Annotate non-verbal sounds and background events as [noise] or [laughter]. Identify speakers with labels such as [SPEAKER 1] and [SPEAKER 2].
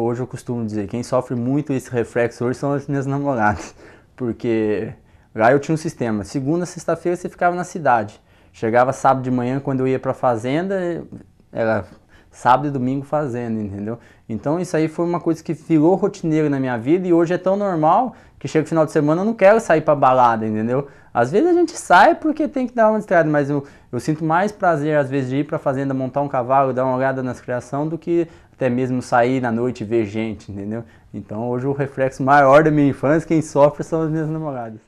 [SPEAKER 1] Hoje eu costumo dizer, quem sofre muito esse reflexo hoje são as minhas [laughs] namoradas, porque
[SPEAKER 2] lá eu tinha um sistema, segunda, sexta-feira você ficava na cidade, chegava sábado de manhã quando eu ia para a fazenda, ela sábado e domingo fazendo, entendeu? Então isso aí foi uma coisa que virou rotineiro na minha vida e hoje é tão normal que chega o final de semana eu não quero sair pra balada, entendeu? Às vezes a gente sai porque tem que dar uma estrada, mas eu, eu sinto mais prazer às vezes de ir pra fazenda, montar um cavalo, dar uma olhada nas criações do que até mesmo sair na noite e ver gente,
[SPEAKER 1] entendeu? Então hoje o reflexo maior da minha infância, quem sofre são as minhas namoradas.